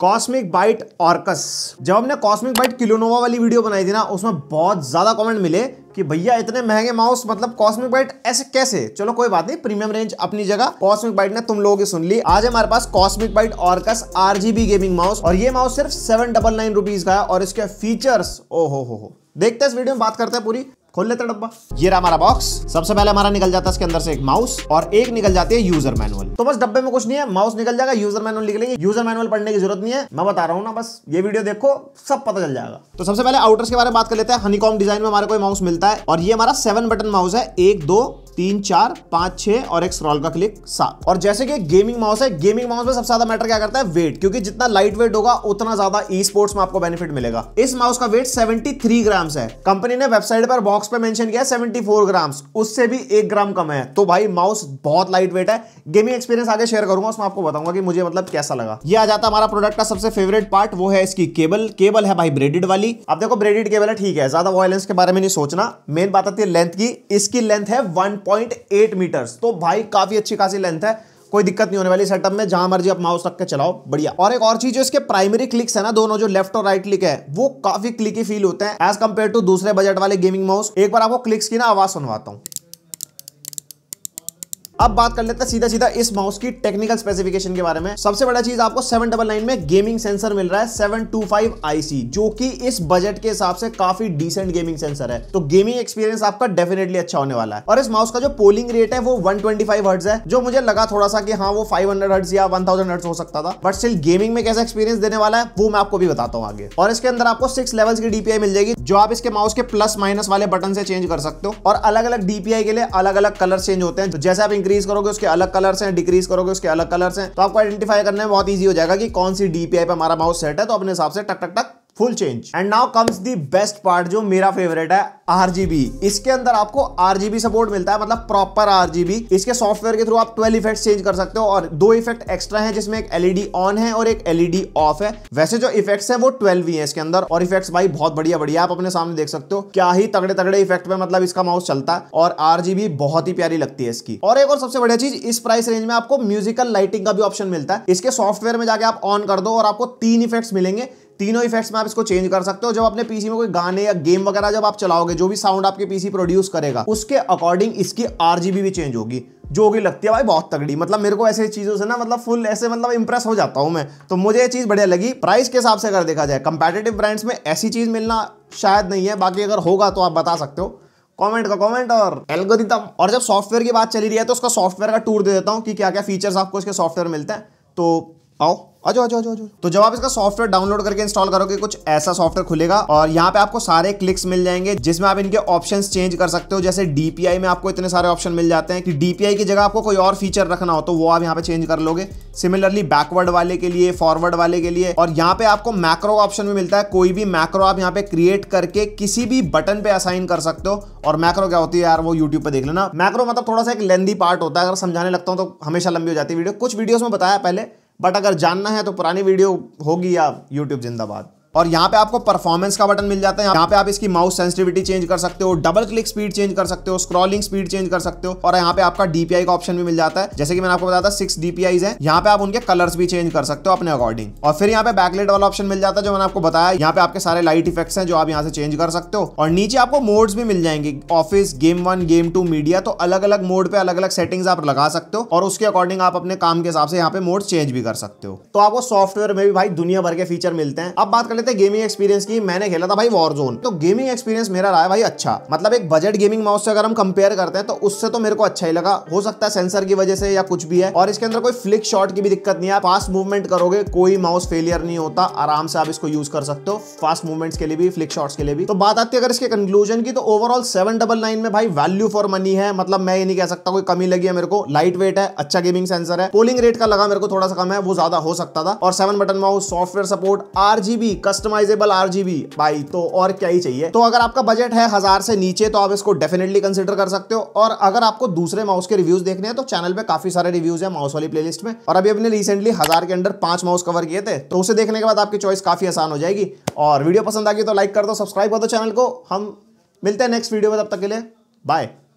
cosmic Byte Orcus जब हमने Cosmic Byte Kilonova वाली वीडियो बनाई थी ना उसमें बहुत ज्यादा कमेंट मिले कि भैया इतने महंगे माउस मतलब कॉस्मिक बाइट ऐसे कैसे चलो कोई बात नहीं प्रीमियम रेंज अपनी जगह कॉस्मिक बाइट ने तुम लोगों की सुन ली आज हमारे पास Cosmic Byte Orcus RGB gaming mouse और ये माउस सिर्फ सेवन डबल नाइन का है और इसके फीचर्स ओ हो हो हो देखते हैं इस वीडियो में बात करते हैं पूरी खोल लेते डब्बा ये रहा हमारा बॉक्स सबसे पहले हमारा निकल जाता है इसके अंदर से एक माउस और एक निकल जाती है यूजर मैनुअल तो बस डब्बे में कुछ नहीं है माउस निकल जाएगा यूजर मैनुअल निकल लेंगे यूजर मैनुअल पढ़ने की जरूरत नहीं है मैं बता रहा हूँ ना बस ये वीडियो देखो सब पता चल जाएगा तो सबसे पहले आउटर्स के बारे में बात कर लेते हैं हनीकॉम डिजाइन में हमारे कोई माउस मिलता है और ये हमारा सेवन बटन माउस है एक दो तीन चार पांच छह और एक स्क्रॉल का क्लिक सात और जैसे कि गेमिंग माउस है गेमिंग माउस में सबसे ज्यादा मैटर क्या करता है वेट क्योंकि जितना लाइट वेट होगा उतना ज्यादा ई स्पोर्ट्स में आपको बेनिफिट मिलेगा इस माउस का वेट 73 ग्राम्स है कंपनी ने वेबसाइट पर बॉक्स पे मेंशन किया 74 ग्राम्स उससे भी एक ग्राम कम है तो भाई माउस बहुत लाइट वेट है गेमिंग एक्सपीरियंस आगे शेयर करूंगा उसमें आपको बताऊंगा कि मुझे मतलब कैसा लगा यह आ जाता हमारा प्रोडक्ट का सबसे फेवरेट पार्ट वो है इसकी केबल केबल है भाई ब्रेडेड वाली अब देखो ब्रेडेड केबल है ठीक है ज्यादा वॉयलेंस के बारे में नहीं सोचना मेन बात आती है लेंथ की इसकी लेंथ है वन पॉइंट एट मीटर्स तो भाई काफ़ी अच्छी खासी लेंथ है कोई दिक्कत नहीं होने वाली सेटअप में जहां मर्जी आप माउस रख के चलाओ बढ़िया और एक और चीज जो इसके प्राइमरी क्लिक्स है ना दोनों जो लेफ्ट और राइट क्लिक है वो काफी क्लिकी फील होते हैं एज कम्पेयर टू दूसरे बजट वाले गेमिंग माउस एक बार आपको क्लिक्स की ना आवाज सुनवाता हूँ अब बात कर लेते हैं सीधा सीधा इस माउस की टेक्निकल स्पेसिफिकेशन के बारे में सबसे बड़ा चीज आपको सेवन डबल नाइन में गेमिंग सेंसर मिल रहा है सेवन टू फाइव आईसी जो कि इस बजट के हिसाब से काफी डिसेंट गेमिंग सेंसर है तो गेमिंग एक्सपीरियंस आपका डेफिनेटली अच्छा होने वाला है और इस माउस का जो पोलिंग रेट है वो वन ट्वेंटी है जो मुझे लगा थोड़ा सा कि हाँ वो फाइव हंड्रेड या वन थाउजेंड हो सकता था बट स्टिल गेमिंग में कैसा एक्सपीरियंस देने वाला है वो मैं आपको भी बताता हूँ आगे और इसके अंदर आपको सिक्स लेवल्स की डीपीआई मिल जाएगी जो आप इसके माउस के प्लस माइनस वाले बटन से चेंज कर सकते हो और अलग अलग डीपीआई के लिए अलग अलग कलर चेंज होते हैं जैसे आप इंक्रीज करोगे उसके अलग कलर्स हैं डिक्रीज करोगे उसके अलग कलर्स हैं तो आपको आइडेंटिफाई करने में बहुत ईजी हो जाएगा कि कौन सी डीपीआई पर हमारा माउस सेट है तो अपने हिसाब से टक टक टक full change and now comes the best part जो मेरा फेवरेट है आरजीबी इसके अंदर आपको आरजीबी सपोर्ट मिलता है मतलब प्रॉपर आरजीबी इसके सॉफ्टवेयर के थ्रू आप 12 इफेक्ट्स चेंज कर सकते हो और दो इफेक्ट एक्स्ट्रा हैं जिसमें एक एलईडी ऑन e है और एक एलईडी ऑफ e है वैसे जो इफेक्ट्स हैं वो 12 ही हैं इसके अंदर और इफेक्ट्स भाई बहुत बढ़िया बढ़िया आप अपने सामने देख सकते हो क्या ही तगड़े तगड़े इफेक्ट में मतलब इसका माउस चलता है और आरजीबी बहुत ही प्यारी लगती है इसकी और एक और सबसे बढ़िया चीज इस प्राइस रेंज में आपको म्यूजिकल लाइटिंग का भी ऑप्शन मिलता है इसके सॉफ्टवेयर में जाके आप ऑन कर दो और आपको तीन इफेक्ट्स मिलेंगे तीनों इफेक्ट्स में आप इसको चेंज कर सकते हो जब अपने पीसी में कोई गाने या गेम वगैरह जब आप चलाओगे जो भी साउंड आपके पीसी प्रोड्यूस करेगा उसके अकॉर्डिंग इसकी आरजीबी भी चेंज होगी जो भी लगती है भाई बहुत तगड़ी मतलब मेरे को ऐसे चीज़ों से ना मतलब फुल ऐसे मतलब इंप्रेस हो जाता हूँ मैं तो मुझे ये चीज़ बढ़िया लगी प्राइस के हिसाब से अगर देखा जाए कंपेटेटिव ब्रांड्स में ऐसी चीज़ मिलना शायद नहीं है बाकी अगर होगा तो आप बता सकते हो कमेंट का कमेंट और एल्गोरिथम और जब सॉफ्टवेयर की बात चली रही है तो उसका सॉफ्टवेयर का टूर दे देता हूँ कि क्या क्या फीचर्स आपको इसके सॉफ्टवेयर मिलते हैं तो आओ आ जाओ आ जाओ आ जाओ तो जब आप इसका सॉफ्टवेयर डाउनलोड करके इंस्टॉल करोगे कुछ ऐसा सॉफ्टवेयर खुलेगा और यहाँ पे आपको सारे क्लिक्स मिल जाएंगे जिसमें आप इनके ऑप्शंस चेंज कर सकते हो जैसे डीपीआई में आपको इतने सारे ऑप्शन मिल जाते हैं कि डीपीआई की जगह आपको कोई और फीचर रखना हो तो वो आप यहाँ पे चेंज कर लोगे सिमिलरली बैकवर्ड वाले के लिए फॉरवर्ड वाले के लिए और यहाँ पे आपको मैक्रो ऑप्शन भी मिलता है कोई भी मैक्रो आप यहाँ पे क्रिएट करके किसी भी बटन पे असाइन कर सकते हो और मैक्रो क्या होती है यार वो यूट्यूब पे देख लेना मैक्रो मतलब थोड़ा सा एक लेंदी पार्ट होता है अगर समझाने लगता हूँ तो हमेशा लंबी हो जाती है वीडियो कुछ वीडियोज में बताया पहले बट अगर जानना है तो पुरानी वीडियो होगी या यूट्यूब जिंदाबाद और यहाँ पे आपको परफॉर्मेंस का बटन मिल जाता है यहाँ पे आप इसकी माउस सेंसिटिविटी चेंज कर सकते हो डबल क्लिक स्पीड चेंज कर सकते हो स्क्रॉलिंग स्पीड चेंज कर सकते हो और यहाँ पे आपका डीपीआई का ऑप्शन भी मिल जाता है जैसे कि मैंने आपको बताया था सिक्स डीपीआई है यहाँ पे आप उनके कलर्स भी चेंज कर सकते हो अपने अकॉर्डिंग और फिर यहाँ पे बैकलेट वाला ऑप्शन मिल जाता है जो मैंने आपको बताया यहाँ पे आपके सारे लाइट इफेक्ट है जो आप यहाँ से चेंज कर सकते हो और नीचे आपको मोड्स भी मिल जाएंगे office game one game two media तो अलग अलग मोड पे अलग अलग सेटिंग्स आप लगा सकते हो और उसके अकॉर्डिंग आप अपने काम के हिसाब से यहाँ पे मोड चेंज भी कर सकते हो तो आपको सॉफ्टवेयर में भी भाई दुनिया भर के फीचर मिलते हैं अब बात कर लेते करते हैं गेमिंग एक्सपीरियंस की मैंने खेला था भाई वॉर जोन तो गेमिंग एक्सपीरियंस मेरा रहा है भाई अच्छा मतलब एक बजट गेमिंग माउस से अगर हम कंपेयर करते हैं तो उससे तो मेरे को अच्छा ही लगा हो सकता है सेंसर की वजह से या कुछ भी है और इसके अंदर कोई फ्लिक शॉट की भी दिक्कत नहीं है फास्ट मूवमेंट करोगे कोई माउस फेलियर नहीं होता आराम से आप इसको यूज कर सकते हो फास्ट मूवमेंट्स के लिए भी फ्लिक शॉट्स के लिए भी तो बात आती है अगर इसके कंक्लूजन की तो ओवरऑल सेवन में भाई वैल्यू फॉर मनी है मतलब मैं ये नहीं कह सकता कोई कमी लगी है मेरे को लाइट वेट है अच्छा गेमिंग सेंसर है पोलिंग रेट का लगा मेरे को थोड़ा सा कम है वो ज्यादा हो सकता था और seven button mouse software support RGB customisable RGB भाई तो और क्या ही चाहिए तो अगर आपका बजट है हजार से नीचे तो आप इसको डेफिनेटली कंसिडर कर सकते हो और अगर आपको दूसरे माउस के रिव्यूज देखने हैं तो चैनल पे काफी सारे रिव्यूज है माउस वाली प्लेलिस्ट में और अभी अपने रिसेंटली हजार के अंदर पांच माउस कवर किए थे तो उसे देखने के बाद आपकी चॉइस काफी आसान हो जाएगी और वीडियो पसंद आ गई तो लाइक कर दो सब्सक्राइब कर दो चैनल को हम मिलते हैं नेक्स्ट वीडियो में तब तक के लिए बाय